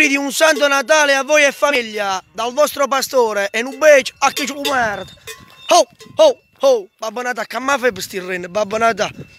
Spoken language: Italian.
auguri di un santo Natale a voi e famiglia, dal vostro pastore e un bacio a chi ci Oh, oh, oh, babbo Natale, che mi fai per sti rene, babbo Natale?